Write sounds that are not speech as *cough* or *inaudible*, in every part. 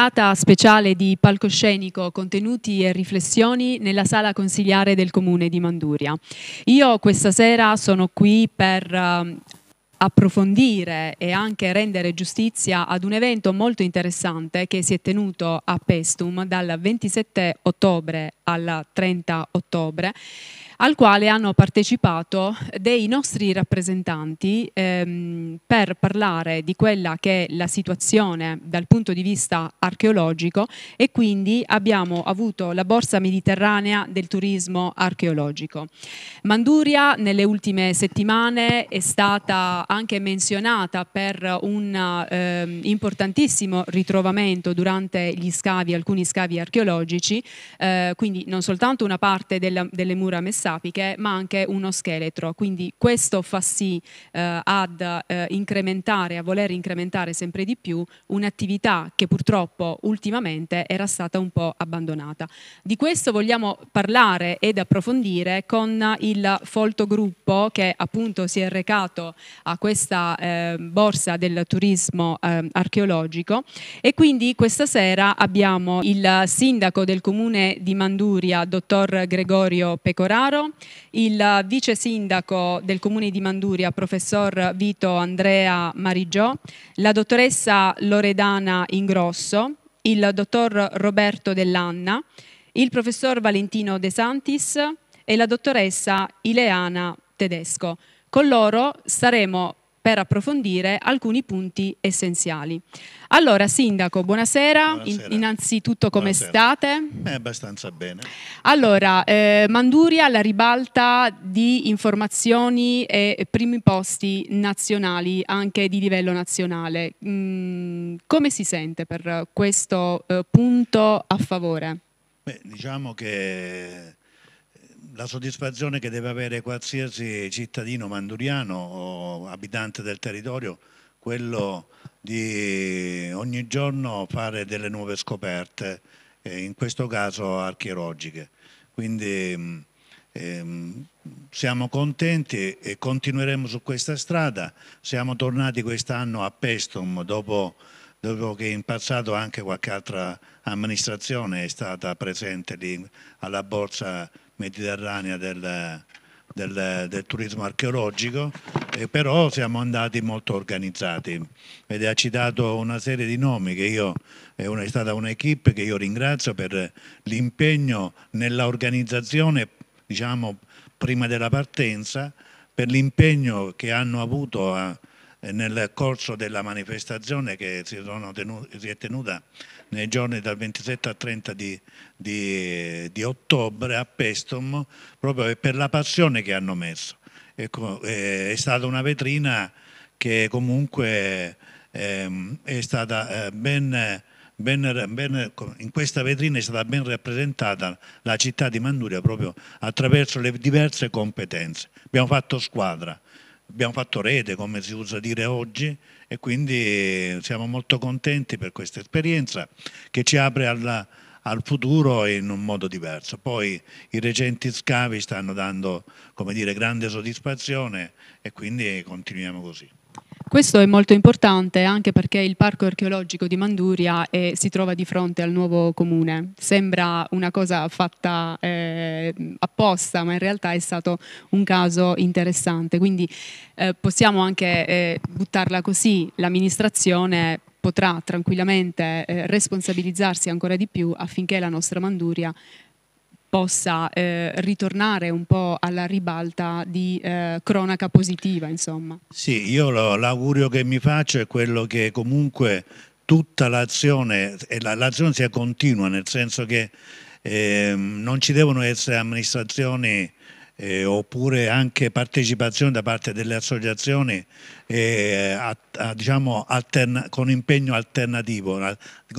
puntata speciale di Palcoscenico, contenuti e riflessioni nella sala consigliare del comune di Manduria. Io questa sera sono qui per ehm, approfondire e anche rendere giustizia ad un evento molto interessante che si è tenuto a Pestum dal 27 ottobre al 30 ottobre al quale hanno partecipato dei nostri rappresentanti ehm, per parlare di quella che è la situazione dal punto di vista archeologico e quindi abbiamo avuto la borsa mediterranea del turismo archeologico. Manduria nelle ultime settimane è stata anche menzionata per un ehm, importantissimo ritrovamento durante gli scavi, alcuni scavi archeologici, eh, quindi non soltanto una parte della, delle mura messaggi, sapiche, ma anche uno scheletro. Quindi questo fa sì eh, ad eh, incrementare, a voler incrementare sempre di più un'attività che purtroppo ultimamente era stata un po' abbandonata. Di questo vogliamo parlare ed approfondire con il folto gruppo che appunto si è recato a questa eh, borsa del turismo eh, archeologico e quindi questa sera abbiamo il sindaco del comune di Manduria, dottor Gregorio Pecoraro, Mauro, il vice sindaco del comune di Manduria, professor Vito Andrea Marigiò, la dottoressa Loredana Ingrosso, il dottor Roberto Dell'Anna, il professor Valentino De Santis e la dottoressa Ileana Tedesco. Con loro saremo per approfondire alcuni punti essenziali. Allora, Sindaco, buonasera. buonasera. In, innanzitutto come buonasera. state? Eh, abbastanza bene. Allora, eh, Manduria alla ribalta di informazioni e primi posti nazionali, anche di livello nazionale. Mm, come si sente per questo eh, punto a favore? Beh, diciamo che la soddisfazione che deve avere qualsiasi cittadino manduriano o abitante del territorio, quello di ogni giorno fare delle nuove scoperte, eh, in questo caso archeologiche. Quindi mm, ehm, siamo contenti e continueremo su questa strada. Siamo tornati quest'anno a Pestum dopo, dopo, che in passato anche qualche altra amministrazione è stata presente lì alla borsa mediterranea del, del, del, turismo archeologico, eh, però siamo andati molto organizzati ed ha citato una serie di nomi che io, è, una, è stata un'equipe che io ringrazio per l'impegno nell'organizzazione, diciamo prima della partenza, per l'impegno che hanno avuto a, eh, nel corso della manifestazione che si, tenuti, si, è tenuta nei giorni dal 27 al 30 di, di, di ottobre a Pestum proprio per la passione che hanno messo. Ecco, è stata una vetrina che comunque ehm, è stata eh, ben, ben, ben, in questa vetrina è stata ben rappresentata la città di Manduria proprio attraverso le diverse competenze. Abbiamo fatto squadra, abbiamo fatto rete, come si usa dire oggi, e quindi siamo molto contenti per questa esperienza che ci apre alla, al futuro in un modo diverso. Poi i recenti scavi stanno dando dire, grande soddisfazione e quindi continuiamo così. Questo è molto importante anche perché il parco archeologico di Manduria è, eh, si trova di fronte al nuovo comune. Sembra una cosa fatta eh, apposta, ma in realtà è stato un caso interessante. Quindi eh, possiamo anche eh, buttarla così, l'amministrazione potrà tranquillamente eh, responsabilizzarsi ancora di più affinché la nostra Manduria possa eh, ritornare un po' alla ribalta di eh, cronaca positiva, insomma. Sì, io lo, l'augurio che mi faccio è quello che comunque tutta l'azione, e la, l'azione sia continua, nel senso che eh, non ci devono essere amministrazioni eh, oppure anche partecipazioni da parte delle associazioni eh, a, a, diciamo alterna- con impegno alternativo,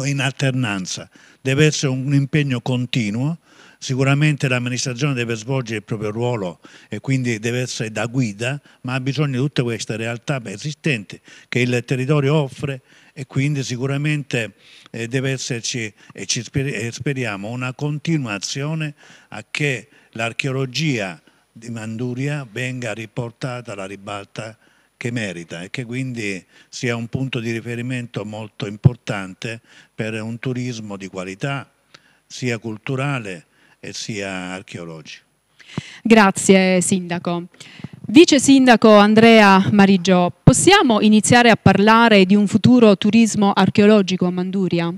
in alternanza. Deve essere un impegno continuo Sicuramente l'amministrazione deve svolgere il proprio ruolo e quindi deve essere da guida, ma ha bisogno di tutte queste realtà esistenti che il territorio offre e quindi sicuramente eh, deve esserci, e ci speriamo, una continuazione a che l'archeologia di Manduria venga riportata alla ribalta che merita e che quindi sia un punto di riferimento molto importante per un turismo di qualità, sia culturale e sia archeologico. Grazie Sindaco. Vice Sindaco Andrea Marigio, possiamo iniziare a parlare di un futuro turismo archeologico a Manduria?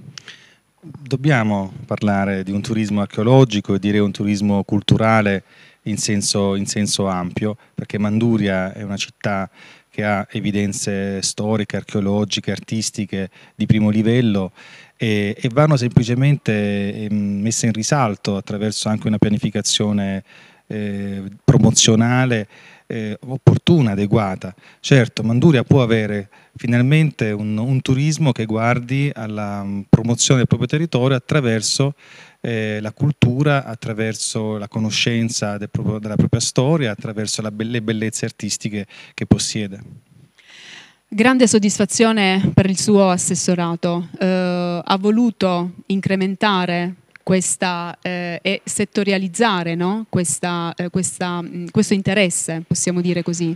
Dobbiamo parlare di un turismo archeologico e direi un turismo culturale in senso, in senso ampio, perché Manduria è una città che ha evidenze storiche, archeologiche, artistiche di primo livello e, e vanno semplicemente ehm, messe in risalto attraverso anche una pianificazione eh, promozionale eh, opportuna, adeguata. Certo, Manduria può avere finalmente un, un, turismo che guardi alla mm, promozione del proprio territorio attraverso eh, la cultura, attraverso la conoscenza del proprio, della propria storia, attraverso be le bellezze artistiche che possiede. Grande soddisfazione per il suo assessorato. Eh, ha voluto incrementare questa, eh, e settorializzare no? questa, eh, questa, mm, questo interesse, possiamo dire così.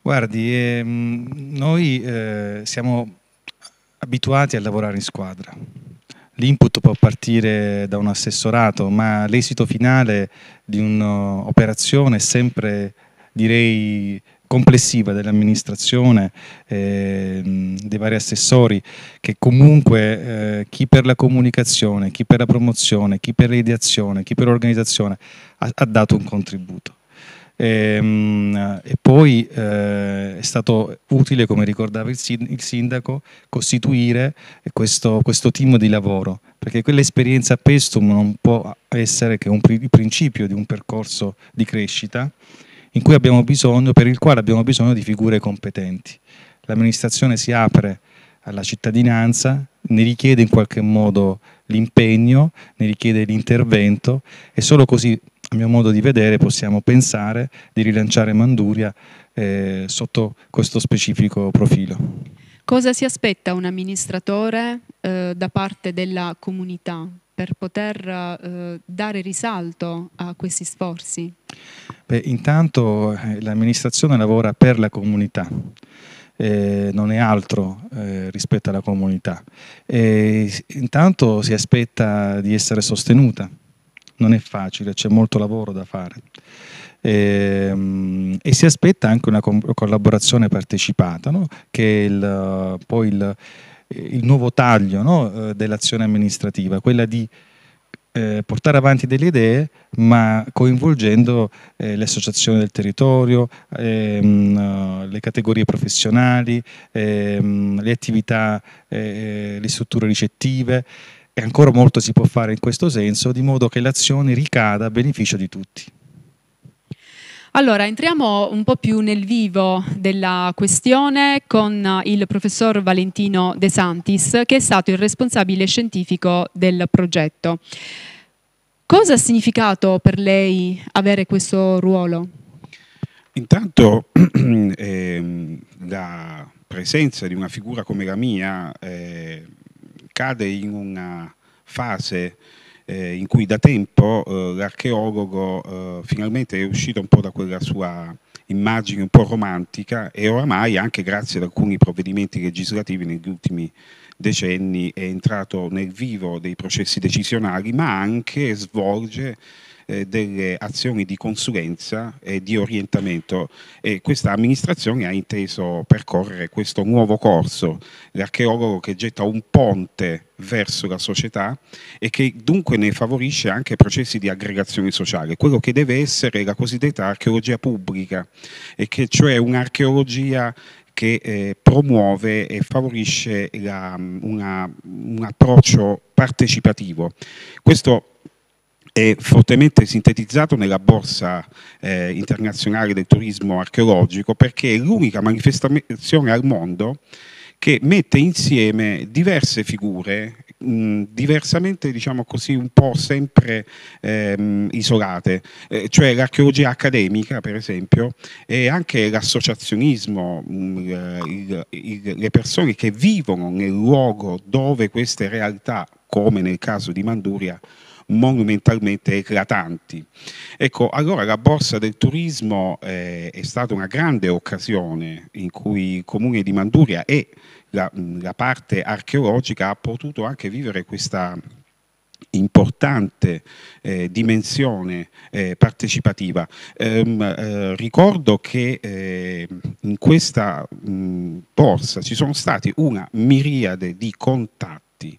Guardi, ehm, noi eh, siamo abituati a lavorare in squadra. L'input può partire da un assessorato, ma l'esito finale di un'operazione è sempre, direi, complessiva dell'amministrazione, eh, dei vari assessori, che comunque eh, chi per la comunicazione, chi per la promozione, chi per l'ideazione, chi per l'organizzazione ha, ha dato un contributo. E, ehm, e, poi eh, è stato utile, come ricordava il sindaco, costituire questo, questo team di lavoro, perché quell'esperienza Pestum non può essere che un principio di un percorso di crescita in cui abbiamo bisogno, per il quale abbiamo bisogno di figure competenti. L'amministrazione si apre alla cittadinanza, ne richiede in qualche modo l'impegno, ne richiede l'intervento e solo così, a mio modo di vedere, possiamo pensare di rilanciare Manduria eh, sotto questo specifico profilo. Cosa si aspetta un amministratore eh, da parte della comunità? per poter eh, dare risalto a questi sforzi? Beh, intanto eh, l'amministrazione lavora per la comunità. Eh, non è altro eh, rispetto alla comunità. E intanto si aspetta di essere sostenuta, non è facile, c'è molto lavoro da fare. E, ehm, e si aspetta anche una collaborazione partecipata, no? che il, poi il, il nuovo taglio no, eh, dell'azione amministrativa, quella di eh, portare avanti delle idee ma coinvolgendo eh, le associazioni del territorio, ehm, eh, le categorie professionali, ehm, le attività, eh, eh, le strutture ricettive e ancora molto si può fare in questo senso di modo che l'azione ricada a beneficio di tutti. Allora, entriamo un po' più nel vivo della questione con eh, il professor Valentino De Santis, che è stato il responsabile scientifico del progetto. Cosa ha significato per lei avere questo ruolo? Intanto *clears throat* eh, la presenza di una figura come la mia eh, cade in una fase eh, in cui da tempo eh, l'archeologo eh, finalmente è uscito un po' da quella sua immagine un po' romantica e oramai anche grazie ad alcuni provvedimenti legislativi negli ultimi decenni è entrato nel vivo dei processi decisionali ma anche svolge eh, delle azioni di consulenza e di orientamento e questa amministrazione ha inteso percorrere questo nuovo corso, l'archeologo che getta un ponte verso la società e che dunque ne favorisce anche processi di aggregazione sociale, quello che deve essere la cosiddetta archeologia pubblica e che cioè un'archeologia che eh, promuove e favorisce la, mm, una, un approccio partecipativo. Questo è fortemente sintetizzato nella borsa eh, internazionale del turismo archeologico perché è l'unica manifestazione al mondo che mette insieme diverse figure mm, diversamente diciamo così un po' sempre ehm, isolate eh, cioè l'archeologia accademica per esempio e anche l'associazionismo mm, le persone che vivono nel luogo dove queste realtà come nel caso di Manduria monumentalmente eclatanti. Ecco, allora la borsa del turismo eh, è stata una grande occasione in cui il comune di Manduria e la, la parte archeologica ha potuto anche vivere questa importante eh, dimensione eh, partecipativa. Ehm, eh, ricordo che eh, in questa mh, borsa ci sono stati una miriade di contatti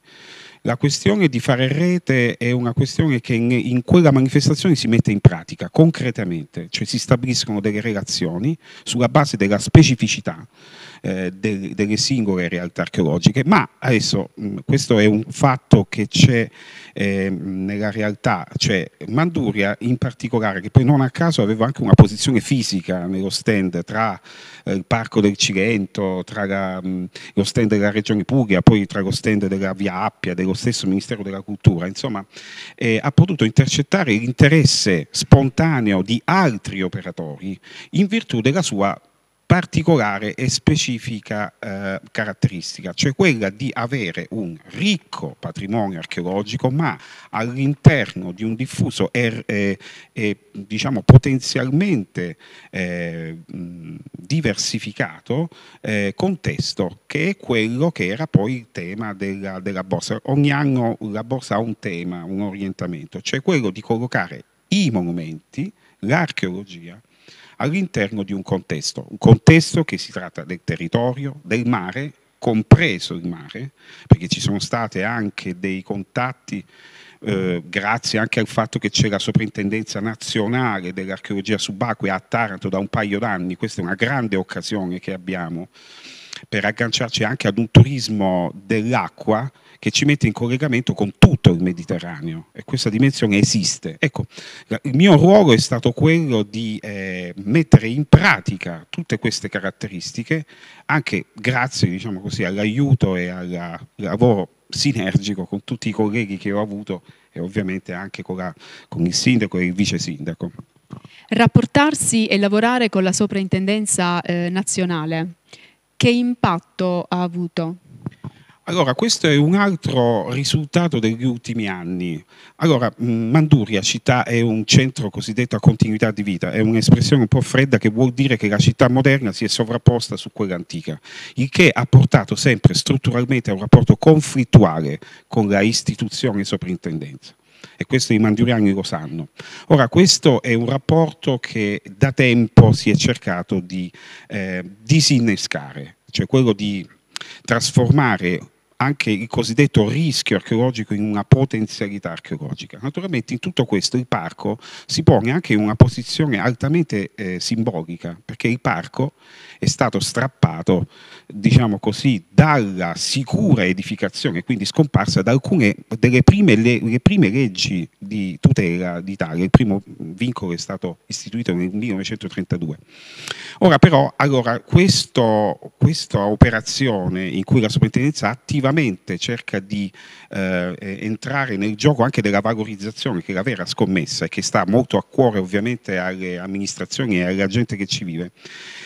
la questione di fare rete è una questione che in, in quella manifestazione si mette in pratica concretamente, cioè si stabiliscono delle relazioni sulla base della specificità eh, de, delle singole realtà archeologiche, ma adesso mh, mm, questo è un fatto che c'è eh, nella realtà, cioè Manduria in particolare, che poi non a caso aveva anche una posizione fisica nello stand tra eh, il Parco del Cilento, tra la, mh, mm, lo stand della Regione Puglia, poi tra lo stand della Via Appia, dello stesso Ministero della Cultura, insomma, eh, ha potuto intercettare l'interesse spontaneo di altri operatori in virtù della sua particolare e specifica eh, caratteristica, cioè quella di avere un ricco patrimonio archeologico, ma all'interno di un diffuso e er, eh, diciamo potenzialmente eh, diversificato eh, contesto, che è quello che era poi il tema della, della borsa. Ogni anno la borsa ha un tema, un orientamento, cioè quello di collocare i monumenti, l'archeologia, all'interno di un contesto, un contesto che si tratta del territorio, del mare, compreso il mare, perché ci sono stati anche dei contatti eh, grazie anche al fatto che c'è la soprintendenza nazionale dell'archeologia subacquea a Taranto da un paio d'anni, questa è una grande occasione che abbiamo per agganciarci anche ad un turismo dell'acqua che ci mette in collegamento con tutto il Mediterraneo e questa dimensione esiste. Ecco, il mio ruolo è stato quello di eh, mettere in pratica tutte queste caratteristiche, anche grazie diciamo così, all'aiuto e al lavoro sinergico con tutti i colleghi che ho avuto e ovviamente anche con, la, con il sindaco e il vice sindaco. Rapportarsi e lavorare con la soprintendenza eh, nazionale, che impatto ha avuto? Allora, questo è un altro risultato degli ultimi anni. Allora, mm, Manduria città è un centro cosiddetto a continuità di vita, è un'espressione un po' fredda che vuol dire che la città moderna si è sovrapposta su quella antica, il che ha portato sempre strutturalmente a un rapporto conflittuale con la istituzione soprintendenza e questo i manduriani lo sanno. Ora questo è un rapporto che da tempo si è cercato di eh, disinnescare, cioè quello di trasformare anche il cosiddetto rischio archeologico in una potenzialità archeologica. Naturalmente in tutto questo il parco si pone anche in una posizione altamente eh, simbolica, perché il parco è stato strappato diciamo così, dalla sicura edificazione, quindi scomparsa da alcune delle prime, le, le prime leggi di tutela d'Italia. Il primo vincolo è stato istituito nel 1932. Ora però, allora, questo, questa operazione in cui la sovrintendenza attivamente cerca di eh, eh, entrare nel gioco anche della valorizzazione, che è la vera scommessa e che sta molto a cuore ovviamente alle amministrazioni e alla gente che ci vive,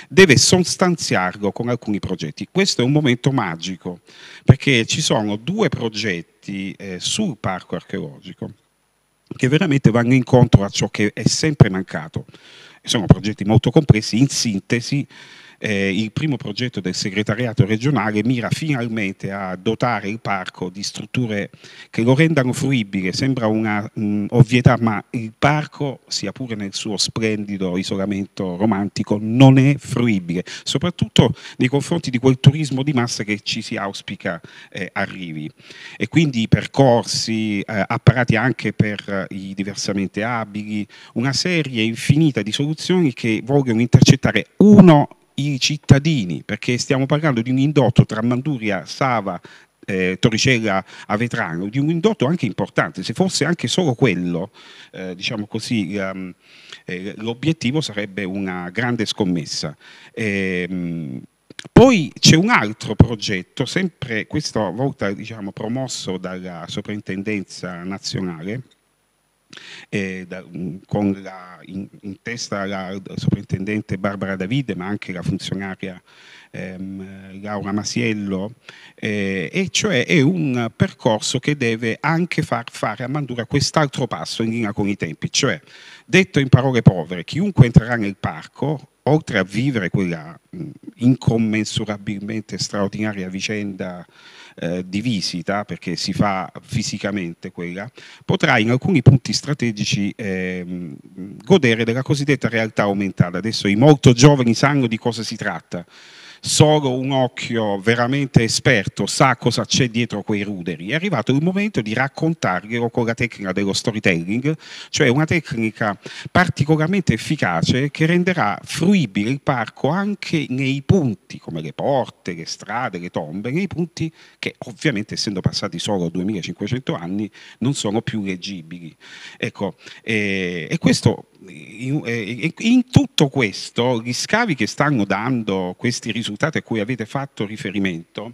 deve sostanziarlo con alcuni progetti progetti. Questo è un momento magico perché ci sono due progetti eh, sul parco archeologico che veramente vanno incontro a ciò che è sempre mancato. Sono progetti molto complessi, in sintesi eh, il primo progetto del segretariato regionale mira finalmente a dotare il parco di strutture che lo rendano fruibile, sembra una mh, mm, ovvietà, ma il parco, sia pure nel suo splendido isolamento romantico, non è fruibile, soprattutto nei confronti di quel turismo di massa che ci si auspica eh, arrivi. E quindi percorsi, eh, apparati anche per eh, i diversamente abili, una serie infinita di soluzioni che vogliono intercettare uno i cittadini, perché stiamo parlando di un indotto tra Manduria, Sava, eh, Torricella Avetrano, di un indotto anche importante, se fosse anche solo quello, eh, diciamo così, ehm, eh, l'obiettivo sarebbe una grande scommessa. Eh, poi c'è un altro progetto, sempre questa volta diciamo, promosso dalla Soprintendenza Nazionale, da, mm, con la, in, in, testa la, la sovrintendente Barbara Davide, ma anche la funzionaria ehm, Laura Masiello, eh, e cioè è un percorso che deve anche far fare a Mandura quest'altro passo in linea con i tempi, cioè detto in parole povere, chiunque entrerà nel parco oltre a vivere quella mm, incommensurabilmente straordinaria vicenda eh, di visita, perché si fa fisicamente quella, potrà in alcuni punti strategici eh, godere della cosiddetta realtà aumentata. Adesso i molto giovani sanno di cosa si tratta solo un occhio veramente esperto sa cosa c'è dietro quei ruderi, è arrivato il momento di raccontarglielo con la tecnica dello storytelling, cioè una tecnica particolarmente efficace che renderà fruibile il parco anche nei punti come le porte, le strade, le tombe, nei punti che ovviamente essendo passati solo 2500 anni non sono più leggibili. Ecco, e, eh, e questo eh, in, in, tutto questo, gli scavi che stanno dando questi risultati a cui avete fatto riferimento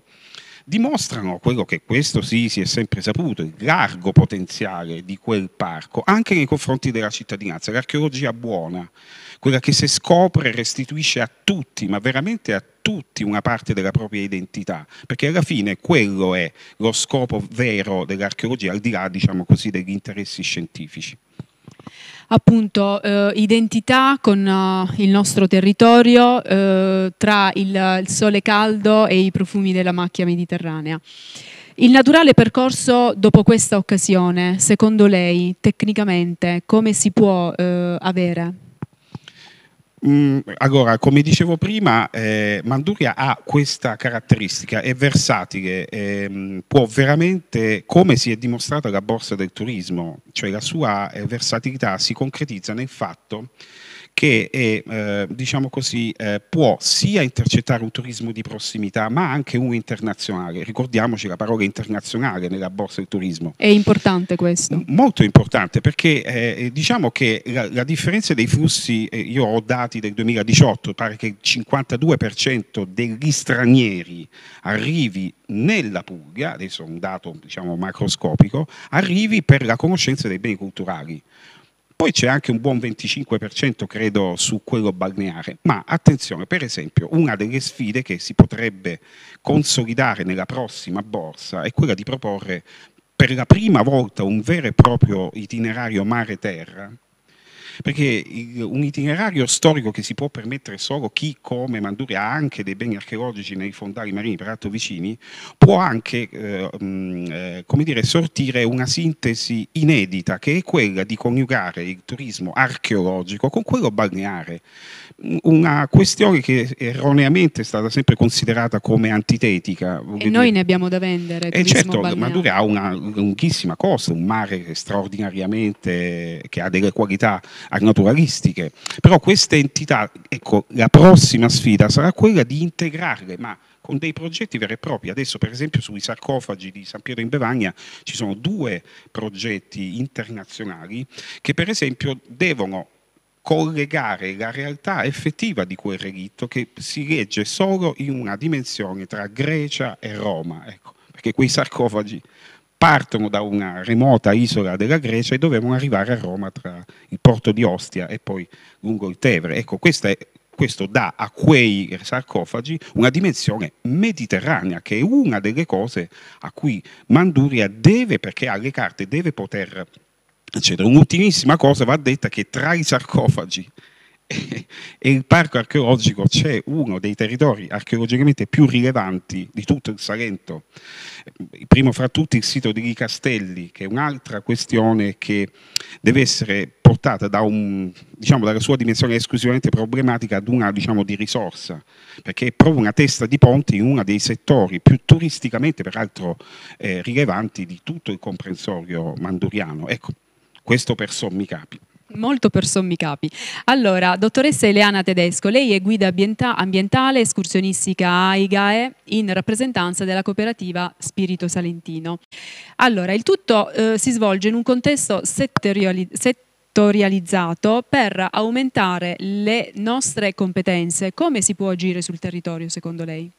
dimostrano quello che questo sì si è sempre saputo, il largo potenziale di quel parco, anche nei confronti della cittadinanza, l'archeologia buona, quella che se scopre restituisce a tutti, ma veramente a tutti una parte della propria identità, perché alla fine quello è lo scopo vero dell'archeologia, al di là diciamo così, degli interessi scientifici appunto eh, identità con eh, il nostro territorio eh, tra il, il, sole caldo e i profumi della macchia mediterranea. Il naturale percorso dopo questa occasione, secondo lei, tecnicamente, come si può eh, avere? mh, mm, allora, come dicevo prima, eh, Manduria ha questa caratteristica, è versatile, ehm, può veramente, come si è dimostrato la borsa del turismo, cioè la sua eh, versatilità si concretizza nel fatto che che è, eh, diciamo così, eh, può sia intercettare un turismo di prossimità ma anche un internazionale. Ricordiamoci la parola internazionale nella borsa del turismo. È importante questo? Molto importante perché eh, eh diciamo che la, la, differenza dei flussi, eh, io ho dati del 2018, pare che il 52% degli stranieri arrivi nella Puglia, adesso è un dato diciamo, macroscopico, arrivi per la conoscenza dei beni culturali. Poi c'è anche un buon 25% credo su quello balneare, ma attenzione, per esempio, una delle sfide che si potrebbe consolidare nella prossima borsa è quella di proporre per la prima volta un vero e proprio itinerario mare-terra perché un itinerario storico che si può permettere solo chi come Manduria ha anche dei beni archeologici nei fondali marini peraltro vicini, può anche eh, eh, come dire, sortire una sintesi inedita che è quella di coniugare il turismo archeologico con quello balneare, una questione che erroneamente è stata sempre considerata come antitetica. E noi ne abbiamo da vendere. E eh, certo, balneare. Madura ha una lunghissima costa, un mare straordinariamente che ha delle qualità naturalistiche. Però queste entità, ecco, la prossima sfida sarà quella di integrarle, ma con dei progetti veri e propri. Adesso, per esempio, sui sarcofagi di San Pietro in Bevagna ci sono due progetti internazionali che, per esempio, devono collegare la realtà effettiva di quel relitto che si legge solo in una dimensione tra Grecia e Roma, ecco, perché quei sarcofagi partono da una remota isola della Grecia e dovevano arrivare a Roma tra il porto di Ostia e poi lungo il Tevere. Ecco, è, questo dà a quei sarcofagi una dimensione mediterranea, che è una delle cose a cui Manduria deve, perché ha le carte, deve poter accedere. Un'ultimissima cosa va detta che tra i sarcofagi e il parco archeologico c'è uno dei territori archeologicamente più rilevanti di tutto il Salento. Il primo fra tutti il sito di Castelli, che è un'altra questione che deve essere portata da un, diciamo, dalla sua dimensione esclusivamente problematica ad una diciamo, di risorsa, perché è proprio una testa di ponte in uno dei settori più turisticamente peraltro eh, rilevanti di tutto il comprensorio manduriano. Ecco, questo per sommi capi. Molto per sommi capi. Allora, dottoressa Eleana Tedesco, lei è guida ambienta ambientale escursionistica a IGAE in rappresentanza della cooperativa Spirito Salentino. Allora, il tutto eh, si svolge in un contesto settoriali settorializzato per aumentare le nostre competenze. Come si può agire sul territorio secondo lei?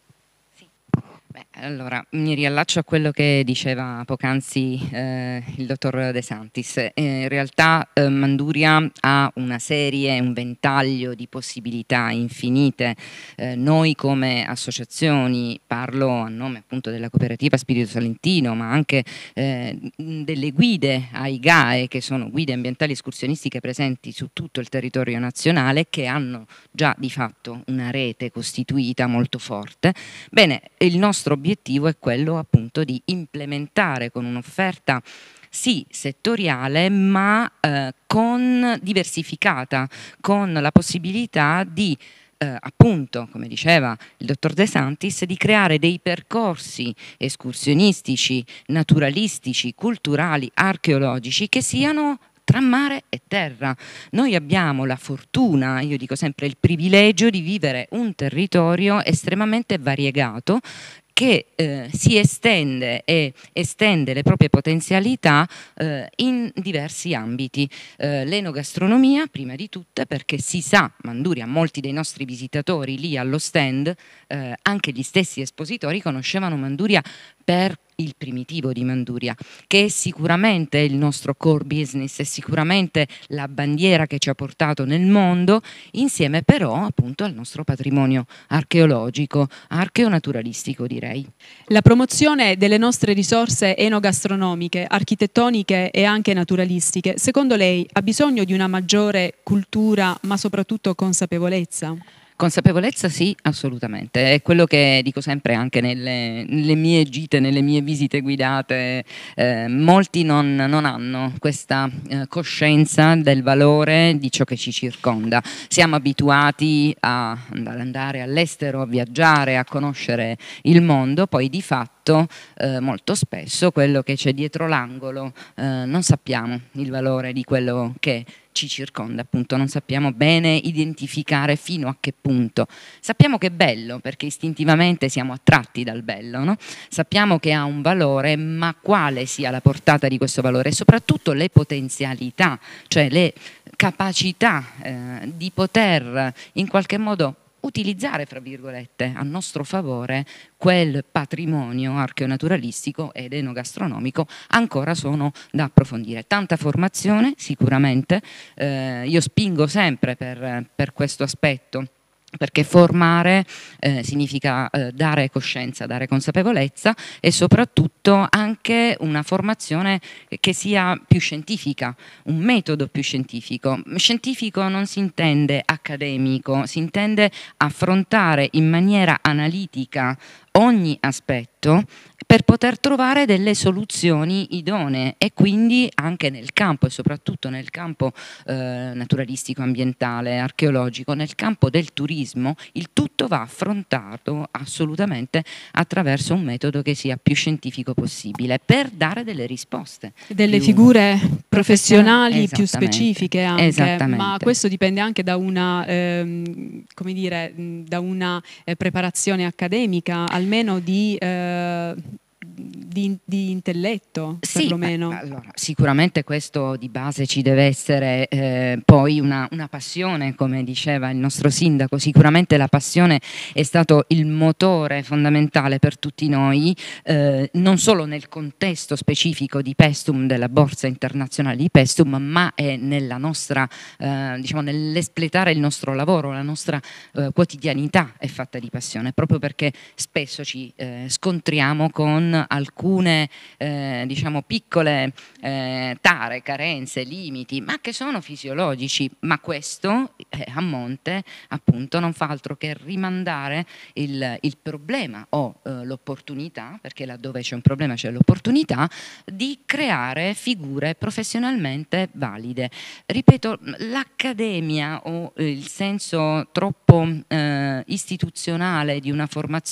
allora mi riallaccio a quello che diceva poc'anzi eh, il dottor De Santis. Eh, in realtà eh, Manduria ha una serie, un ventaglio di possibilità infinite. Eh, noi come associazioni, parlo a nome appunto della cooperativa Spirito Salentino, ma anche eh, delle guide ai GAE, che sono guide ambientali escursionistiche presenti su tutto il territorio nazionale, che hanno già di fatto una rete costituita molto forte. Bene, il nostro nostro obiettivo è quello appunto di implementare con un'offerta sì settoriale ma eh, con diversificata, con la possibilità di eh, appunto, come diceva il dottor De Santis, di creare dei percorsi escursionistici, naturalistici, culturali, archeologici che siano tra mare e terra. Noi abbiamo la fortuna, io dico sempre il privilegio di vivere un territorio estremamente variegato che eh, si estende e estende le proprie potenzialità eh, in diversi ambiti. Eh, l'enogastronomia, prima di tutte, perché si sa, Manduria, molti dei nostri visitatori lì allo stand, eh, anche gli stessi espositori conoscevano Manduria per il primitivo di Manduria, che è sicuramente il nostro core business, è sicuramente la bandiera che ci ha portato nel mondo, insieme però appunto al nostro patrimonio archeologico, archeonaturalistico direi. La promozione delle nostre risorse enogastronomiche, architettoniche e anche naturalistiche, secondo lei ha bisogno di una maggiore cultura ma soprattutto consapevolezza? Consapevolezza sì, assolutamente. È quello che dico sempre anche nelle, nelle mie gite, nelle mie visite guidate. Eh, molti non, non, hanno questa eh, coscienza del valore di ciò che ci circonda. Siamo abituati a, ad andare all'estero, a viaggiare, a conoscere il mondo, poi di fatto eh, molto spesso quello che c'è dietro l'angolo eh, non sappiamo il valore di quello che è ci circonda, appunto, non sappiamo bene identificare fino a che punto. Sappiamo che è bello perché istintivamente siamo attratti dal bello, no? sappiamo che ha un valore, ma quale sia la portata di questo valore e soprattutto le potenzialità, cioè le capacità eh, di poter in qualche modo utilizzare, fra virgolette, a nostro favore quel patrimonio archeonaturalistico ed enogastronomico ancora sono da approfondire. Tanta formazione sicuramente, eh, io spingo sempre per, per questo aspetto perché formare eh, significa eh, dare coscienza, dare consapevolezza e soprattutto anche una formazione che sia più scientifica, un metodo più scientifico. Scientifico non si intende accademico, si intende affrontare in maniera analitica ogni aspetto per poter trovare delle soluzioni idonee e quindi anche nel campo e soprattutto nel campo eh, naturalistico, ambientale, archeologico, nel campo del turismo, il tutto va affrontato assolutamente attraverso un metodo che sia più scientifico possibile per dare delle risposte. Delle figure professionali più specifiche anche, esattamente. ma questo dipende anche da una, ehm, dire, da una eh, preparazione accademica, almeno di... Eh, di, di intelletto, sì, perlomeno. Beh, allora, sicuramente questo di base ci deve essere eh, poi una, una, passione, come diceva il nostro sindaco, sicuramente la passione è stato il motore fondamentale per tutti noi, eh, non solo nel contesto specifico di Pestum, della borsa internazionale di Pestum, ma è nella nostra, eh, diciamo, nell'espletare il nostro lavoro, la nostra eh, quotidianità è fatta di passione, proprio perché spesso ci eh, scontriamo con alcune eh, diciamo, piccole eh, tare, carenze, limiti, ma che sono fisiologici, ma questo eh, a monte appunto non fa altro che rimandare il, il problema o eh, l'opportunità, perché laddove c'è un problema c'è l'opportunità, di creare figure professionalmente valide. Ripeto, l'accademia o eh, il senso troppo eh, istituzionale di una formazione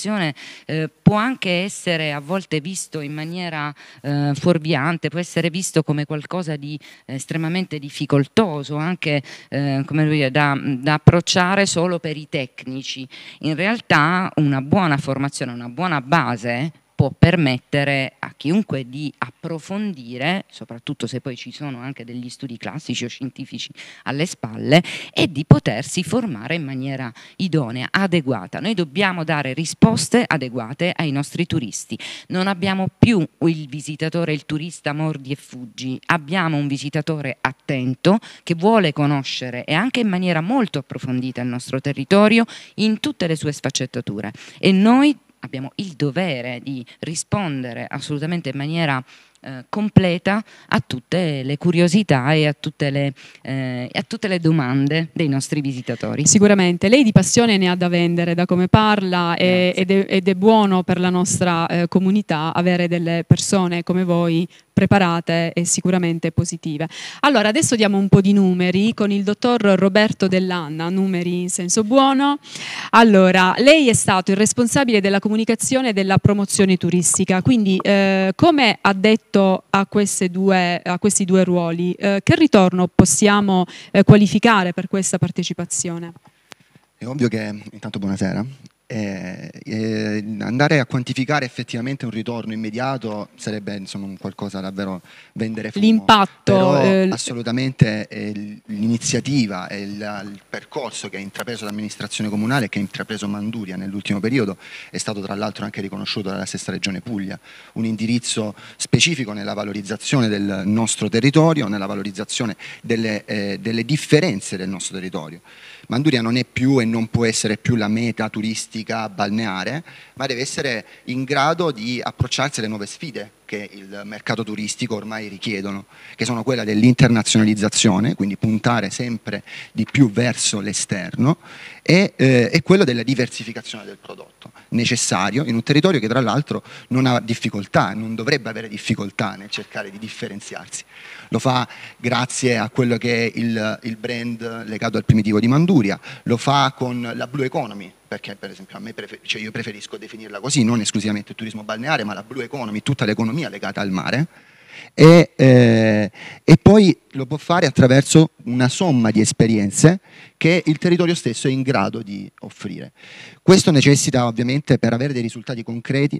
può anche essere a volte visto in maniera eh, fuorviante, può essere visto come qualcosa di eh, estremamente difficoltoso, anche eh, dire, da, da approcciare solo per i tecnici. In realtà una buona formazione, una buona base può permettere a chiunque di approfondire, soprattutto se poi ci sono anche degli studi classici o scientifici alle spalle, e di potersi formare in maniera idonea, adeguata. Noi dobbiamo dare risposte adeguate ai nostri turisti. Non abbiamo più il visitatore, il turista mordi e fuggi, abbiamo un visitatore attento che vuole conoscere e anche in maniera molto approfondita il nostro territorio in tutte le sue sfaccettature e noi abbiamo il dovere di rispondere assolutamente in maniera eh, completa a tutte le curiosità e a tutte le, eh, a tutte le, domande dei nostri visitatori. Sicuramente, lei di passione ne ha da vendere, da come parla e, ed, è, ed, è, buono per la nostra eh, comunità avere delle persone come voi preparate e sicuramente positive. Allora, adesso diamo un po' di numeri con il dottor Roberto Dell'Anna, numeri in senso buono. Allora, lei è stato il responsabile della comunicazione e della promozione turistica, quindi eh, come ha detto a, due, a questi due ruoli, eh, che ritorno possiamo eh, qualificare per questa partecipazione? È ovvio che, intanto buonasera, eh, eh, andare a quantificare effettivamente un ritorno immediato sarebbe insomma qualcosa davvero vendere fumo. L'impatto. Però eh, assolutamente l'iniziativa e il, il, percorso che ha intrapreso l'amministrazione comunale, che ha intrapreso Manduria nell'ultimo periodo, è stato tra l'altro anche riconosciuto dalla stessa regione Puglia. Un indirizzo specifico nella valorizzazione del nostro territorio, nella valorizzazione delle, eh, delle differenze del nostro territorio. Manduria non è più e non può essere più la meta turistica balneare, ma deve essere in grado di approcciarsi alle nuove sfide che il mercato turistico ormai richiedono, che sono quella dell'internazionalizzazione, quindi puntare sempre di più verso l'esterno, e, eh, e quello della diversificazione del prodotto, necessario in un territorio che tra l'altro non ha difficoltà, non dovrebbe avere difficoltà nel cercare di differenziarsi lo fa grazie a quello che è il, il brand legato al primitivo di Manduria, lo fa con la Blue Economy, perché per esempio prefer- cioè io preferisco definirla così, non esclusivamente il turismo balneare, ma la Blue Economy, tutta l'economia legata al mare e, eh, e, poi lo può fare attraverso una somma di esperienze che il territorio stesso è in grado di offrire. Questo necessita ovviamente per avere dei risultati concreti,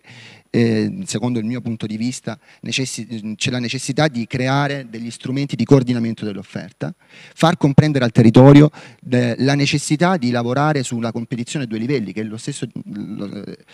eh, secondo il mio punto di vista, c'è la necessità di creare degli strumenti di coordinamento dell'offerta, far comprendere al territorio de, eh, la necessità di lavorare sulla competizione a due livelli, che lo stesso, lo,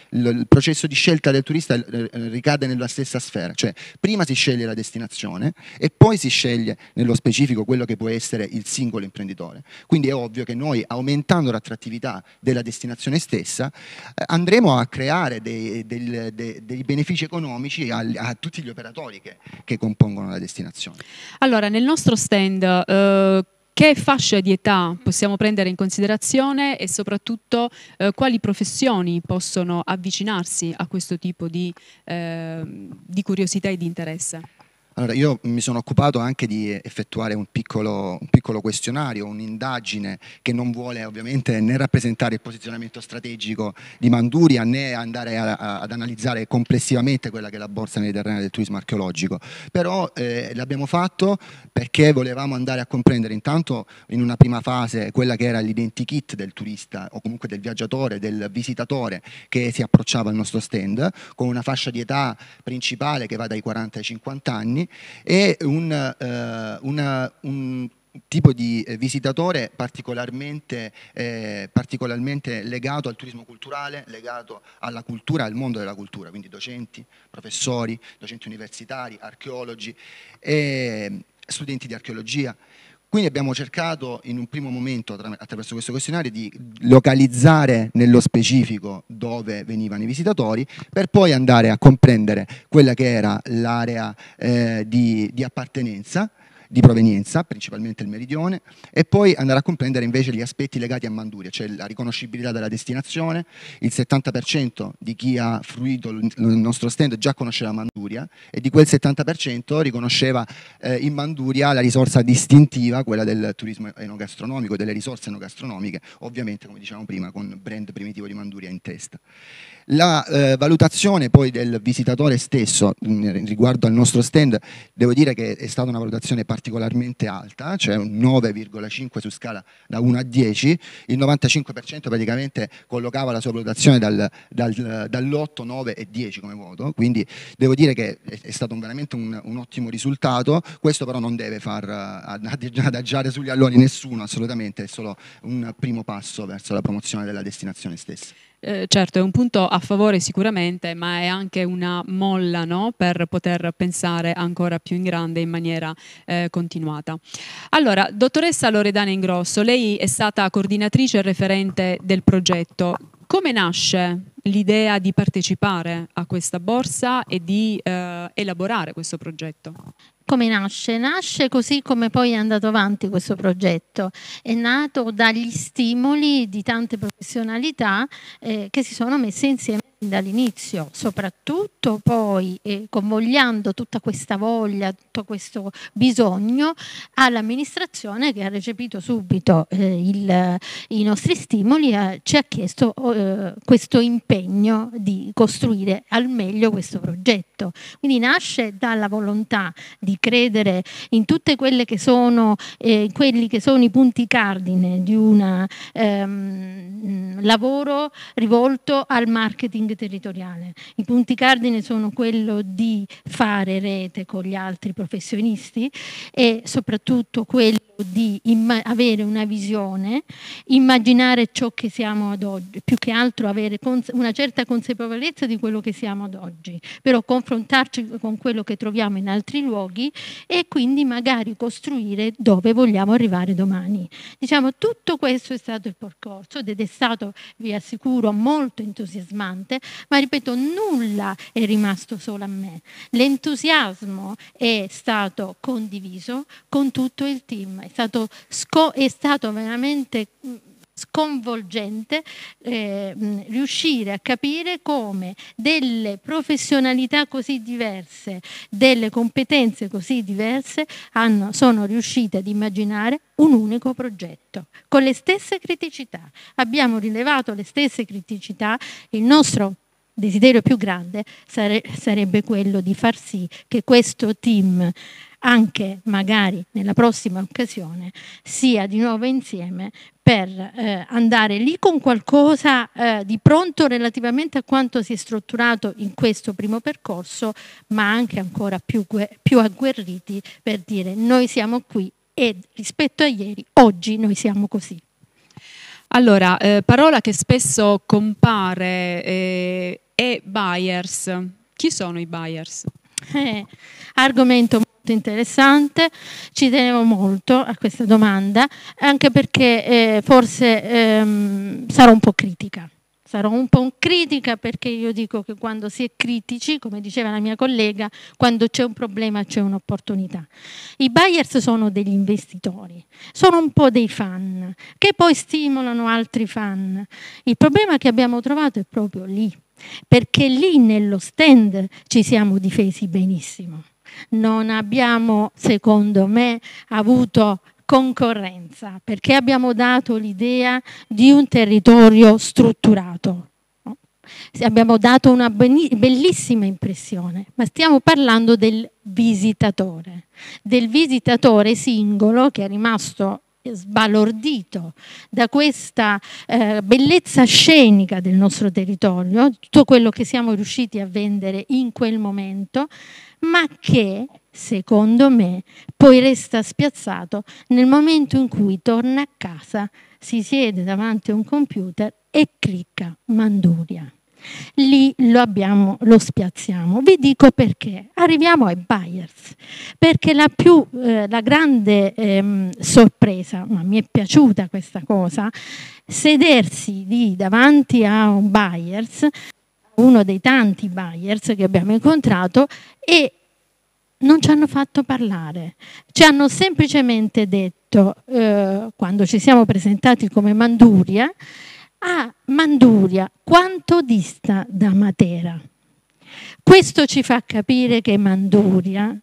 lo, il processo di scelta del turista eh, ricade nella stessa sfera, cioè prima si sceglie la la destinazione e poi si sceglie nello specifico quello che può essere il singolo imprenditore. Quindi è ovvio che noi aumentando l'attrattività della destinazione stessa eh, andremo a creare dei, dei, dei, dei benefici economici a, a, tutti gli operatori che, che, compongono la destinazione. Allora, nel nostro stand... Eh che fascia di età possiamo prendere in considerazione e soprattutto eh, quali professioni possono avvicinarsi a questo tipo di, eh, di curiosità e di interesse? Allora, io mi sono occupato anche di effettuare un piccolo, un piccolo questionario, un'indagine che non vuole ovviamente né rappresentare il posizionamento strategico di Manduria né andare a, a, ad analizzare complessivamente quella che è la borsa mediterranea del turismo archeologico, però eh, l'abbiamo fatto perché volevamo andare a comprendere intanto in una prima fase quella che era l'identikit del turista o comunque del viaggiatore, del visitatore che si approcciava al nostro stand con una fascia di età principale che va dai 40 ai 50 anni è un, eh, una, un tipo di eh, visitatore particolarmente, eh, particolarmente, legato al turismo culturale, legato alla cultura, al mondo della cultura, quindi docenti, professori, docenti universitari, archeologi, studenti di archeologia. Quindi abbiamo cercato in un primo momento attraverso questo questionario di localizzare nello specifico dove venivano i visitatori per poi andare a comprendere quella che era l'area eh, di, di appartenenza di provenienza, principalmente il meridione, e poi andare a comprendere invece gli aspetti legati a Manduria, cioè la riconoscibilità della destinazione, il 70% di chi ha fruito il nostro stand già conosceva Manduria e di quel 70% riconosceva eh, in Manduria la risorsa distintiva, quella del turismo enogastronomico, delle risorse enogastronomiche, ovviamente come dicevamo prima con brand primitivo di Manduria in testa. La eh, valutazione poi del visitatore stesso mm, riguardo al nostro stand, devo dire che è stata una valutazione particolarmente alta, cioè un 9,5 su scala da 1 a 10, il 95% praticamente collocava la sua valutazione dal, dal, dall'8, 9 e 10 come voto, quindi devo dire che è, è stato un, veramente un, un, ottimo risultato, questo però non deve far eh, adagiare sugli alloni nessuno assolutamente, è solo un primo passo verso la promozione della destinazione stessa eh, certo è un punto a favore sicuramente, ma è anche una molla no? per poter pensare ancora più in grande in maniera eh, continuata. Allora, dottoressa Loredana Ingrosso, lei è stata coordinatrice e referente del progetto. Come nasce l'idea di partecipare a questa borsa e di eh, elaborare questo progetto? come nasce? Nasce così come poi è andato avanti questo progetto. È nato dagli stimoli di tante professionalità eh, che si sono messe insieme dall'inizio, soprattutto poi eh, convogliando tutta questa voglia, tutto questo bisogno all'amministrazione che ha recepito subito eh, il, i nostri stimoli, eh, ci ha chiesto eh, questo impegno di costruire al meglio questo progetto progetto. Quindi nasce dalla volontà di credere in tutti eh, quelli che sono i punti cardine di un ehm, lavoro rivolto al marketing territoriale. I punti cardine sono quello di fare rete con gli altri professionisti e soprattutto quello di avere una visione, immaginare ciò che siamo ad oggi, più che altro avere una certa consapevolezza di quello che siamo ad oggi, però con confrontarci con quello che troviamo in altri luoghi e quindi magari costruire dove vogliamo arrivare domani. Diciamo, tutto questo è stato il percorso ed è stato, vi assicuro, molto entusiasmante, ma ripeto, nulla è rimasto solo a me. L'entusiasmo è stato condiviso con tutto il team, è stato, è stato veramente mm, sconvolgente eh, riuscire a capire come delle professionalità così diverse, delle competenze così diverse, hanno, sono riuscite ad immaginare un unico progetto, con le stesse criticità. Abbiamo rilevato le stesse criticità, il nostro desiderio più grande sare sarebbe quello di far sì che questo team anche magari nella prossima occasione sia di nuovo insieme per eh, andare lì con qualcosa eh, di pronto relativamente a quanto si è strutturato in questo primo percorso, ma anche ancora più, più agguerriti per dire noi siamo qui e rispetto a ieri, oggi noi siamo così. Allora, eh, parola che spesso compare eh, è buyers. Chi sono i buyers? Eh, argomento molto interessante, ci tenevo molto a questa domanda, anche perché eh, forse ehm, sarò un po' critica. Sarò un po' critica perché io dico che quando si è critici, come diceva la mia collega, quando c'è un problema c'è un'opportunità. I buyers sono degli investitori, sono un po' dei fan che poi stimolano altri fan. Il problema che abbiamo trovato è proprio lì, perché lì nello stand ci siamo difesi benissimo non abbiamo, secondo me, avuto concorrenza perché abbiamo dato l'idea di un territorio strutturato. Abbiamo dato una bellissima impressione, ma stiamo parlando del visitatore, del visitatore singolo che è rimasto sbalordito da questa eh, bellezza scenica del nostro territorio, tutto quello che siamo riusciti a vendere in quel momento, ma che, secondo me, poi resta spiazzato nel momento in cui torna a casa, si siede davanti a un computer e clicca Manduria. Lì lo, abbiamo, lo spiazziamo. Vi dico perché. Arriviamo ai buyers, perché la, più, eh, la grande ehm, sorpresa, ma mi è piaciuta questa cosa, sedersi lì davanti a un buyers uno dei tanti buyers che abbiamo incontrato e non ci hanno fatto parlare, ci hanno semplicemente detto, eh, quando ci siamo presentati come Manduria, ah, Manduria, quanto dista da Matera? Questo ci fa capire che Manduria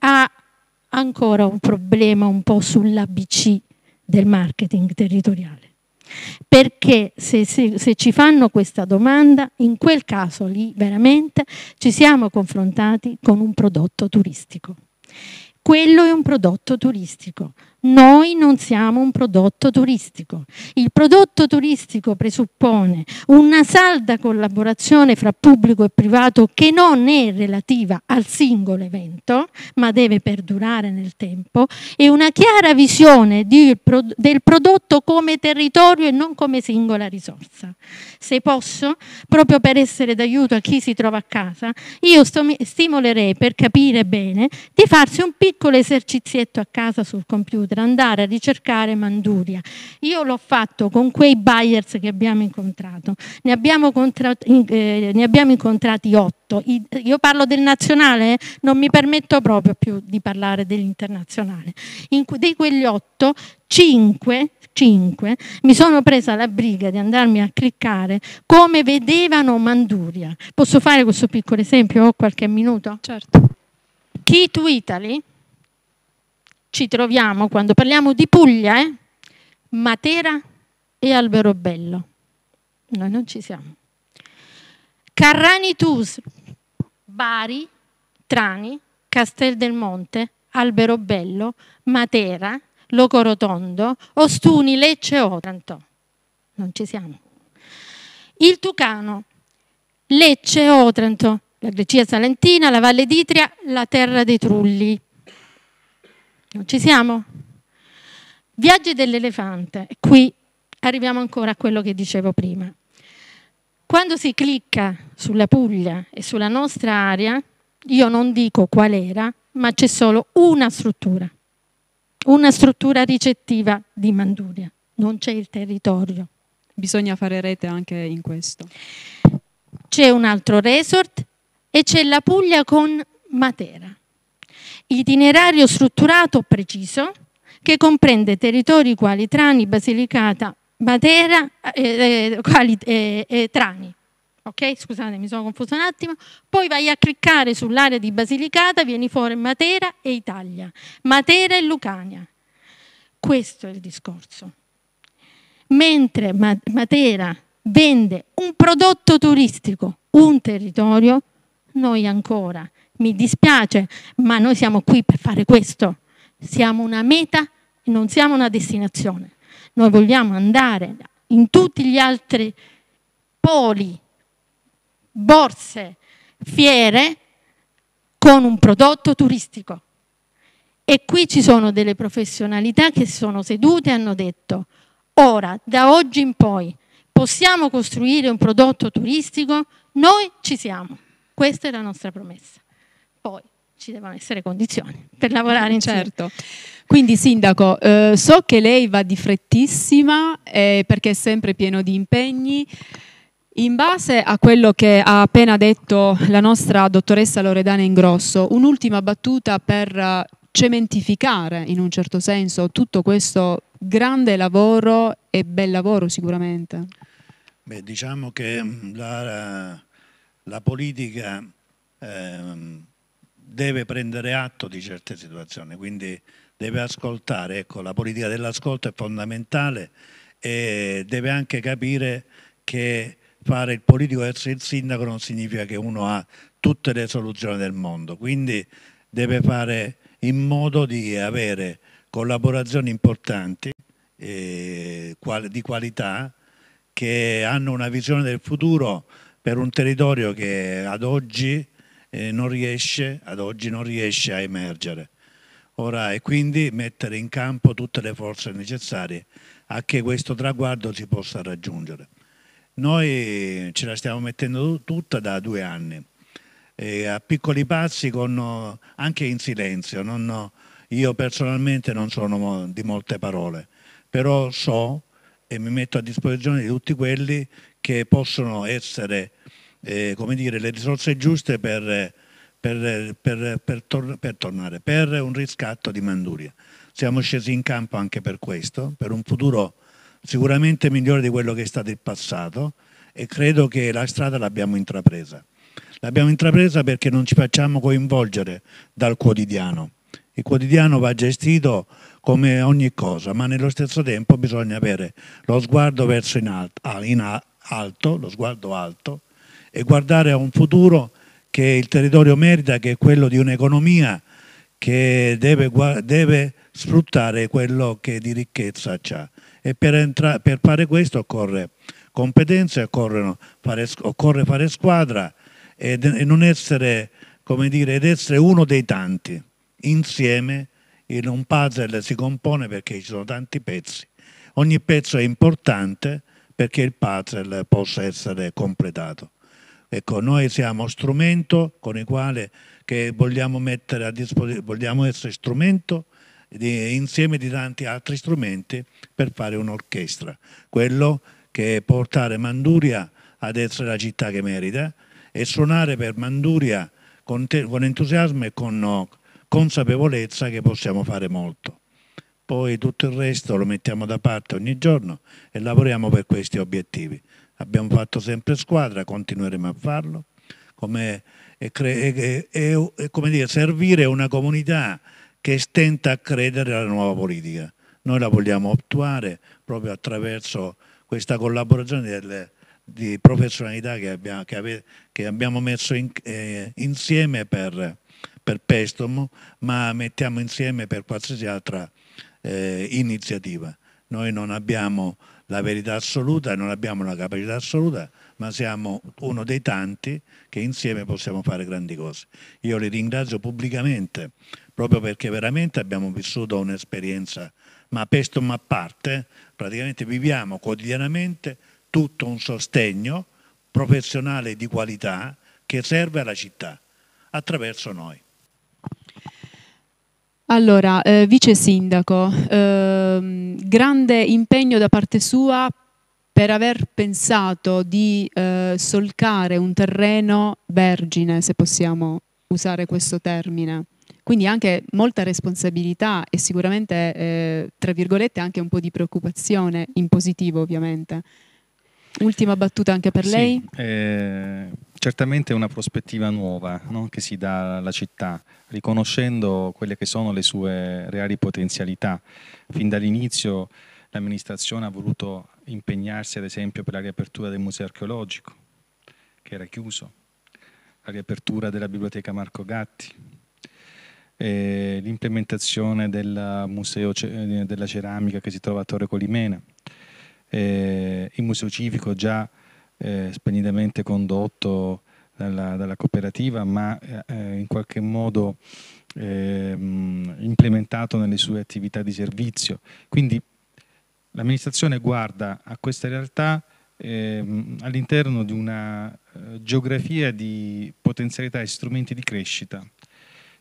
ha ancora un problema un po' sull'ABC del marketing territoriale. Perché se, se, se ci fanno questa domanda, in quel caso lì veramente ci siamo confrontati con un prodotto turistico. Quello è un prodotto turistico, noi non siamo un prodotto turistico. Il prodotto turistico presuppone una salda collaborazione fra pubblico e privato che non è relativa al singolo evento, ma deve perdurare nel tempo, e una chiara visione di, del prodotto come territorio e non come singola risorsa. Se posso, proprio per essere d'aiuto a chi si trova a casa, io stimolerei per capire bene di farsi un piccolo esercizietto a casa sul computer per andare a ricercare Manduria. Io l'ho fatto con quei buyers che abbiamo incontrato. Ne abbiamo, eh, ne abbiamo incontrati otto. I, io parlo del nazionale, eh? non mi permetto proprio più di parlare dell'internazionale. di quegli otto, cinque 5, mi sono presa la briga di andarmi a cliccare come vedevano Manduria. Posso fare questo piccolo esempio? Ho qualche minuto? Certo. Key to Italy ci troviamo quando parliamo di Puglia, eh? Matera e Alberobello. Noi non ci siamo. Carrani Tus, Bari, Trani, Castel del Monte, Alberobello, Matera, Locorotondo, Ostuni, Lecce, Otranto. Non ci siamo. Il Tucano, Lecce, Otranto, la Grecia Salentina, la Valle d'Itria, la terra dei Trulli. Non Ci siamo? Viaggi dell'elefante. Qui arriviamo ancora a quello che dicevo prima. Quando si clicca sulla Puglia e sulla nostra area, io non dico qual era, ma c'è solo una struttura, una struttura ricettiva di Manduria, non c'è il territorio. Bisogna fare rete anche in questo. C'è un altro resort e c'è la Puglia con Matera itinerario strutturato preciso che comprende territori quali Trani, Basilicata, Matera eh, eh, quali, eh, eh Trani. Ok, scusate, mi sono confuso un attimo. Poi vai a cliccare sull'area di Basilicata, vieni fuori Matera e Italia, Matera e Lucania. Questo è il discorso. Mentre Matera vende un prodotto turistico, un territorio, noi ancora mi dispiace, ma noi siamo qui per fare questo. Siamo una meta e non siamo una destinazione. Noi vogliamo andare in tutti gli altri poli, borse, fiere con un prodotto turistico. E qui ci sono delle professionalità che sono sedute e hanno detto, ora, da oggi in poi, possiamo costruire un prodotto turistico? Noi ci siamo. Questa è la nostra promessa poi ci devono essere condizioni per lavorare insieme. Certo. Quindi Sindaco, eh, so che lei va di frettissima eh, perché è sempre pieno di impegni. In base a quello che ha appena detto la nostra dottoressa Loredana Ingrosso, un'ultima battuta per eh, cementificare in un certo senso tutto questo grande lavoro e bel lavoro sicuramente. Beh, diciamo che mm, la, la politica eh, deve prendere atto di certe situazioni, quindi deve ascoltare, ecco, la politica dell'ascolto è fondamentale e deve anche capire che fare il politico verso il sindaco non significa che uno ha tutte le soluzioni del mondo, quindi deve fare in modo di avere collaborazioni importanti eh, di qualità che hanno una visione del futuro per un territorio che ad oggi eh, non riesce, ad oggi non riesce a emergere. Ora e quindi mettere in campo tutte le forze necessarie a che questo traguardo si possa raggiungere. Noi ce la stiamo mettendo tutta da due anni, eh, a piccoli passi, con, anche in silenzio. Non, io personalmente non sono di molte parole, però so e mi metto a disposizione di tutti quelli che possono essere eh, dire, le risorse giuste per, per, per, per, tor per tornare, per un riscatto di Manduria. Siamo scesi in campo anche per questo, per un futuro sicuramente migliore di quello che è stato il passato e credo che la strada l'abbiamo intrapresa. L'abbiamo intrapresa perché non ci facciamo coinvolgere dal quotidiano. Il quotidiano va gestito come ogni cosa, ma nello stesso tempo bisogna avere lo sguardo verso in alto, ah, in alto lo sguardo alto e guardare a un futuro che il territorio merita, che è quello di un'economia che deve, deve, sfruttare quello che di ricchezza ha. E per, per, fare questo occorre competenze, fare, occorre fare squadra e, e non essere, come dire, ed essere uno dei tanti. Insieme in un puzzle si compone perché ci sono tanti pezzi. Ogni pezzo è importante perché il puzzle possa essere completato. Ecco, noi siamo strumento con il quale vogliamo, vogliamo essere strumento di, insieme di tanti altri strumenti per fare un'orchestra. Quello che è portare Manduria ad essere la città che merita e suonare per Manduria con, con entusiasmo e con consapevolezza che possiamo fare molto. Poi tutto il resto lo mettiamo da parte ogni giorno e lavoriamo per questi obiettivi abbiamo fatto sempre squadra, continueremo a farlo, come, e, e, e, e come dire, servire una comunità che stenta a credere alla nuova politica. Noi la vogliamo attuare proprio attraverso questa collaborazione delle, di professionalità che abbiamo, che ave, che abbiamo messo in, eh, insieme per, per Pestum, ma mettiamo insieme per qualsiasi altra eh, iniziativa. Noi non abbiamo la verità assoluta, non abbiamo la capacità assoluta, ma siamo uno dei tanti che insieme possiamo fare grandi cose. Io li ringrazio pubblicamente proprio perché veramente abbiamo vissuto un'esperienza, ma pesto ma parte, praticamente viviamo quotidianamente tutto un sostegno professionale di qualità che serve alla città attraverso noi. Allora, eh, vice sindaco, eh, grande impegno da parte sua per aver pensato di eh, solcare un terreno vergine, se possiamo usare questo termine. Quindi anche molta responsabilità e sicuramente, eh, tra virgolette, anche un po' di preoccupazione, in positivo ovviamente. Ultima battuta anche per sì, lei. Eh, certamente una prospettiva nuova no? che si dà alla città, riconoscendo quelle che sono le sue reali potenzialità. Fin dall'inizio l'amministrazione ha voluto impegnarsi ad esempio per la riapertura del museo archeologico, che era chiuso, la riapertura della biblioteca Marco Gatti, l'implementazione del museo della ceramica che si trova a Torre Colimena, il museo civico già eh, splendidamente condotto dalla, dalla cooperativa, ma eh, eh in qualche modo eh, implementato nelle sue attività di servizio. Quindi l'amministrazione guarda a questa realtà ehm, all'interno di una eh, geografia di potenzialità e strumenti di crescita.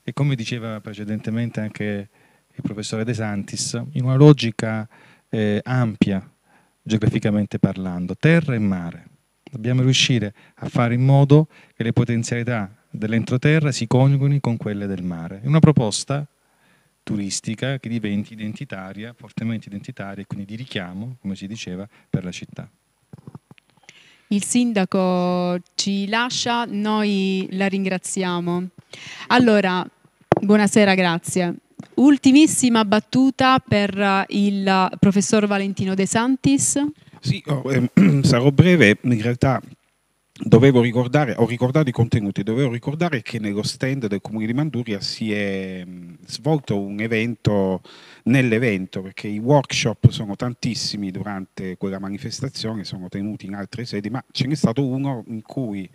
E come diceva precedentemente anche il professore De Santis, in una logica eh, ampia geograficamente parlando, terra e mare. Dobbiamo riuscire a fare in modo che le potenzialità dell'entroterra si coniughino con quelle del mare. È una proposta turistica che diventi identitaria, fortemente identitaria e quindi di richiamo, come si diceva, per la città. Il sindaco ci lascia, noi la ringraziamo. Allora, buonasera, grazie. Ultimissima battuta per il professor Valentino De Santis. Sì, oh, ehm, *clears throat* sarò breve, in realtà dovevo ricordare, ho ricordato i contenuti, dovevo ricordare che nello stand del comune di Manduria si è mm, svolto un evento nell'evento, perché i workshop sono tantissimi durante quella manifestazione, sono tenuti in altre sedi, ma ce n'è stato uno in cui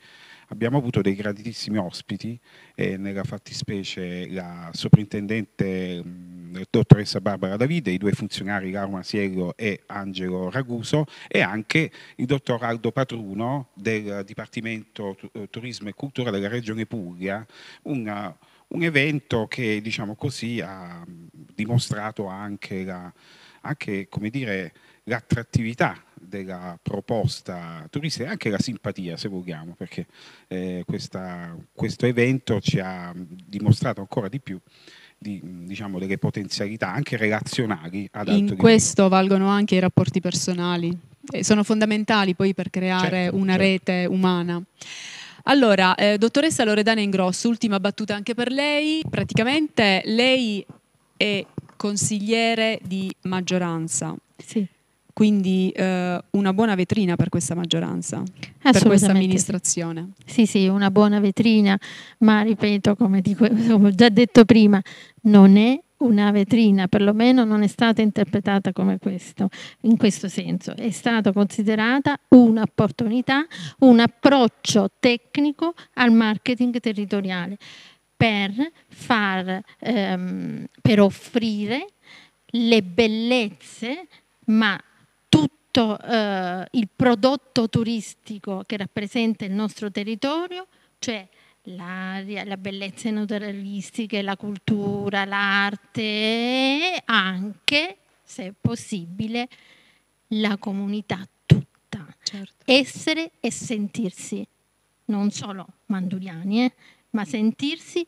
abbiamo avuto dei graditissimi ospiti, eh, nella fattispecie la soprintendente mm, dottoressa Barbara Davide, i due funzionari Laura Masiello e Angelo Raguso e anche il dottor Aldo Patruno del Dipartimento eh, Turismo e Cultura della Regione Puglia, una, un evento che diciamo così, ha mm, dimostrato anche, la, anche dire, l'attrattività della proposta turistica e anche la simpatia se vogliamo perché eh, questa, questo evento ci ha mm, dimostrato ancora di più di, diciamo, delle potenzialità anche relazionali ad alto In questo livello. valgono anche i rapporti personali, e sono fondamentali poi per creare certo, una certo. rete umana. Allora, eh, dottoressa Loredana Ingrosso, ultima battuta anche per lei. Praticamente lei è consigliere di maggioranza. Sì quindi eh, una buona vetrina per questa maggioranza, per questa amministrazione. Sì, sì, una buona vetrina, ma ripeto, come, dico, come ho già detto prima, non è una vetrina, perlomeno non è stata interpretata come questo, in questo senso, è stata considerata un'opportunità, un approccio tecnico al marketing territoriale per, far, ehm, per offrire le bellezze, ma tutto eh, il prodotto turistico che rappresenta il nostro territorio, cioè l'aria, la bellezza naturalistiche, la cultura, l'arte e anche, se possibile, la comunità tutta. Certo. Essere e sentirsi, non solo manduriani, eh, ma sentirsi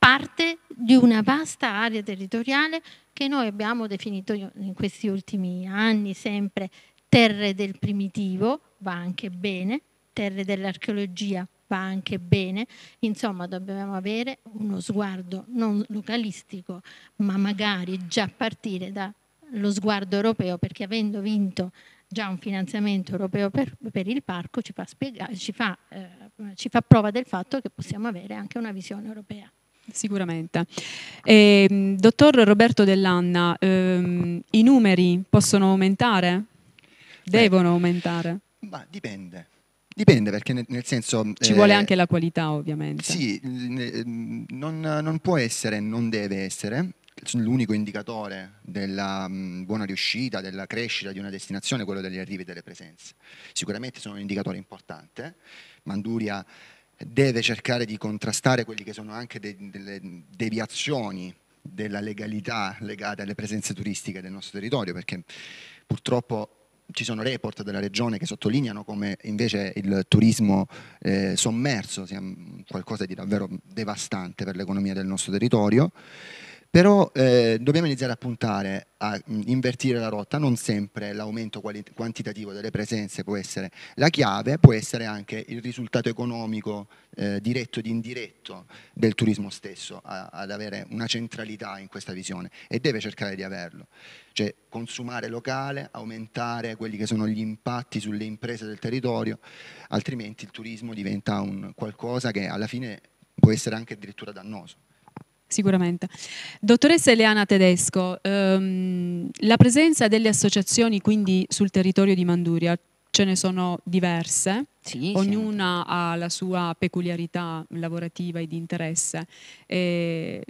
parte di una vasta area territoriale che noi abbiamo definito in questi ultimi anni sempre terre del primitivo, va anche bene, terre dell'archeologia, va anche bene, insomma dobbiamo avere uno sguardo non localistico, ma magari già partire dallo sguardo europeo, perché avendo vinto già un finanziamento europeo per, per il parco ci fa, spiegare, ci, fa, eh, ci fa prova del fatto che possiamo avere anche una visione europea sicuramente. E, ehm, dottor Roberto Dell'Anna, ehm, i numeri possono aumentare? Devono Beh, aumentare? Ma dipende. Dipende perché nel, senso... Ci eh, vuole anche la qualità ovviamente. Sì, ehm, non, non può essere, non deve essere l'unico indicatore della mm, buona riuscita, della crescita di una destinazione quello degli arrivi e delle presenze. Sicuramente sono un indicatore importante. Manduria deve cercare di contrastare quelle che sono anche de- delle deviazioni della legalità legate alle presenze turistiche del nostro territorio, perché purtroppo ci sono report della regione che sottolineano come invece il turismo eh, sommerso sia qualcosa di davvero devastante per l'economia del nostro territorio però eh, dobbiamo iniziare a puntare a mm, invertire la rotta, non sempre l'aumento quantitativo delle presenze può essere la chiave, può essere anche il risultato economico eh, diretto ed indiretto del turismo stesso a, ad avere una centralità in questa visione e deve cercare di averlo, cioè consumare locale, aumentare quelli che sono gli impatti sulle imprese del territorio, altrimenti il turismo diventa un qualcosa che alla fine può essere anche addirittura dannoso sicuramente. Dottoressa Eleana Tedesco, ehm, la presenza delle associazioni quindi sul territorio di Manduria, ce ne sono diverse, sì, ognuna sì. ha la sua peculiarità lavorativa e di interesse. E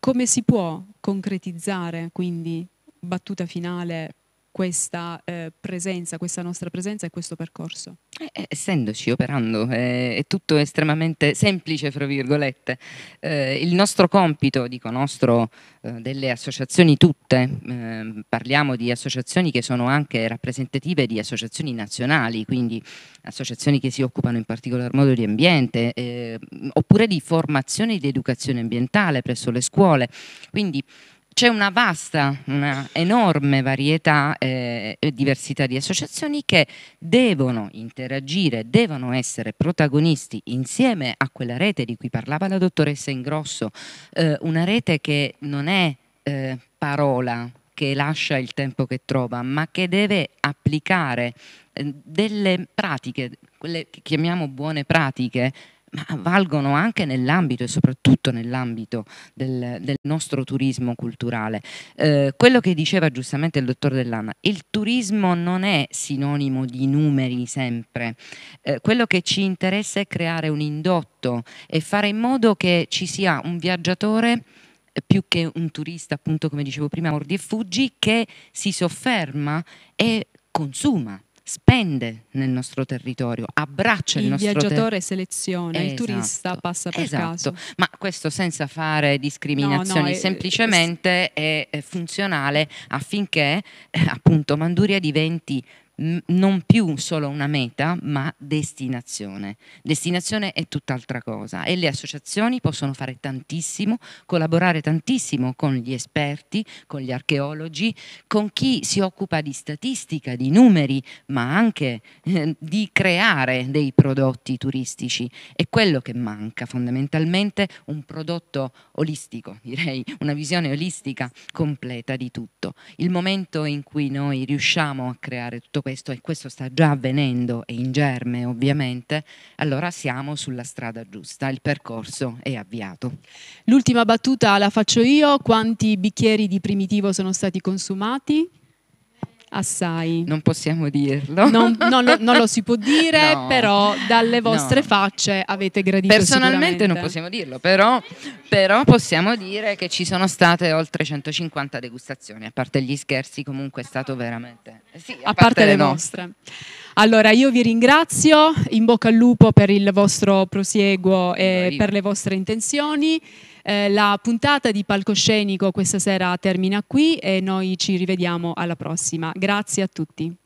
come si può concretizzare quindi, battuta finale, questa eh, presenza, questa nostra presenza e questo percorso? Eh, eh essendoci, operando, eh, è tutto estremamente semplice, fra virgolette. Eh, il nostro compito, dico nostro, eh, delle associazioni tutte, ehm, parliamo di associazioni che sono anche rappresentative di associazioni nazionali, quindi associazioni che si occupano in particolar modo di ambiente, ehm, oppure di formazione ed educazione ambientale presso le scuole. Quindi c'è una vasta, una enorme varietà eh, e eh, diversità di associazioni che devono interagire, devono essere protagonisti insieme a quella rete di cui parlava la dottoressa Ingrosso, eh, una rete che non è eh, parola, che lascia il tempo che trova, ma che deve applicare eh, delle pratiche, quelle che chiamiamo buone pratiche, ma valgono anche nell'ambito e soprattutto nell'ambito del, del, nostro turismo culturale. Eh, quello che diceva giustamente il dottor Dell'Anna, il turismo non è sinonimo di numeri sempre, eh, quello che ci interessa è creare un indotto e fare in modo che ci sia un viaggiatore eh, più che un turista, appunto come dicevo prima, mordi e fuggi, che si sofferma e consuma spende nel nostro territorio, abbraccia il, il nostro territorio. Il viaggiatore seleziona, esatto, il turista passa per esatto. caso. Ma questo senza fare discriminazioni, no, no, semplicemente è, è funzionale affinché eh, appunto Manduria diventi non più solo una meta, ma destinazione. Destinazione è tutt'altra cosa e le associazioni possono fare tantissimo, collaborare tantissimo con gli esperti, con gli archeologi, con chi si occupa di statistica, di numeri, ma anche eh, di creare dei prodotti turistici. È quello che manca fondamentalmente un prodotto olistico, *laughs* direi, una visione olistica completa di tutto. Il momento in cui noi riusciamo a creare tutto questo questo, e questo sta già avvenendo e in germe ovviamente, allora siamo sulla strada giusta, il percorso è avviato. L'ultima battuta la faccio io, quanti bicchieri di primitivo sono stati consumati? assai. Non possiamo dirlo. Non, non, lo, non lo, si può dire, *laughs* no, però dalle vostre no. facce avete gradito. Personalmente non possiamo dirlo, però, però, possiamo dire che ci sono state oltre 150 degustazioni, a parte gli scherzi comunque è stato veramente... Sì, a, a, parte, parte le nostre. nostre. Allora io vi ringrazio, in bocca al lupo per il vostro prosieguo e per le vostre intenzioni. Eh, la puntata di Palcoscenico questa sera termina qui e noi ci rivediamo alla prossima. Grazie a tutti.